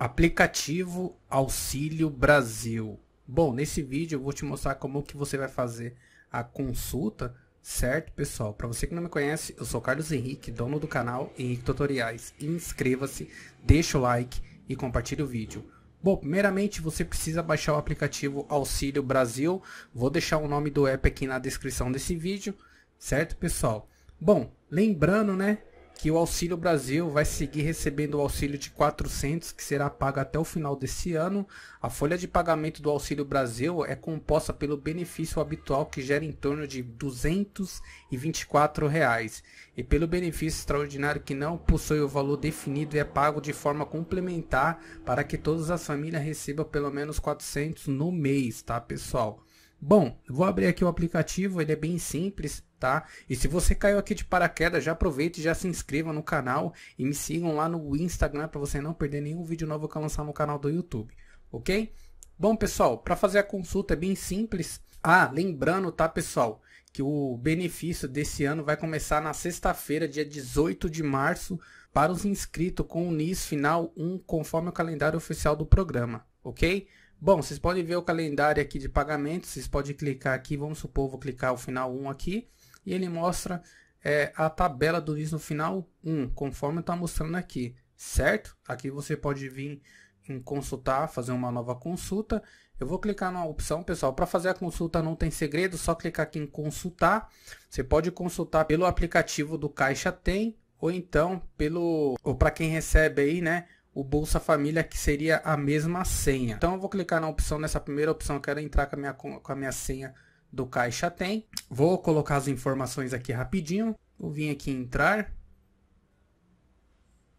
Aplicativo Auxílio Brasil. Bom, nesse vídeo eu vou te mostrar como que você vai fazer a consulta, certo, pessoal? Para você que não me conhece, eu sou Carlos Henrique, dono do canal Henrique Tutoriais. Inscreva-se, deixa o like e compartilhe o vídeo. Bom, primeiramente você precisa baixar o aplicativo Auxílio Brasil. Vou deixar o nome do app aqui na descrição desse vídeo, certo, pessoal? Bom, lembrando, né, que o Auxílio Brasil vai seguir recebendo o auxílio de 400 que será pago até o final desse ano. A folha de pagamento do Auxílio Brasil é composta pelo benefício habitual que gera em torno de 224 reais e pelo benefício extraordinário que não possui o valor definido e é pago de forma complementar para que todas as famílias recebam pelo menos 400 no mês, tá, pessoal? Bom, vou abrir aqui o aplicativo, ele é bem simples, tá? E se você caiu aqui de paraquedas, já aproveita e já se inscreva no canal e me sigam lá no Instagram para você não perder nenhum vídeo novo que eu lançar no canal do YouTube, ok? Bom, pessoal, para fazer a consulta é bem simples. Ah, lembrando, tá, pessoal, que o benefício desse ano vai começar na sexta-feira, dia 18 de março, para os inscritos com o NIS final 1, conforme o calendário oficial do programa, ok? Bom, vocês podem ver o calendário aqui de pagamento, vocês podem clicar aqui, vamos supor, vou clicar o final 1 aqui, e ele mostra é, a tabela do NIS no final 1, conforme está mostrando aqui, certo? Aqui você pode vir em consultar, fazer uma nova consulta. Eu vou clicar na opção, pessoal, para fazer a consulta não tem segredo, só clicar aqui em consultar. Você pode consultar pelo aplicativo do Caixa Tem, ou então pelo ou para quem recebe aí, né, o Bolsa Família, que seria a mesma senha. Então eu vou clicar na opção, nessa primeira opção, eu quero entrar com a minha, com a minha senha do Caixa Tem. Vou colocar as informações aqui rapidinho. Vou vir aqui em entrar.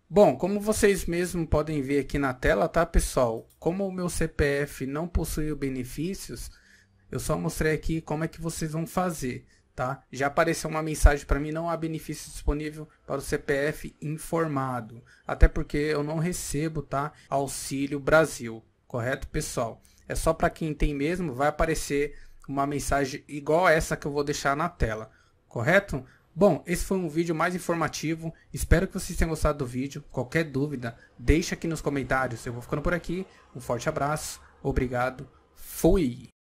Bom, como vocês mesmos podem ver aqui na tela, tá pessoal? Como o meu CPF não possui benefícios, eu só mostrei aqui como é que vocês vão fazer tá? Já apareceu uma mensagem para mim, não há benefício disponível para o CPF informado, até porque eu não recebo, tá? Auxílio Brasil, correto, pessoal? É só para quem tem mesmo, vai aparecer uma mensagem igual essa que eu vou deixar na tela, correto? Bom, esse foi um vídeo mais informativo, espero que vocês tenham gostado do vídeo, qualquer dúvida, deixa aqui nos comentários, eu vou ficando por aqui, um forte abraço, obrigado, fui!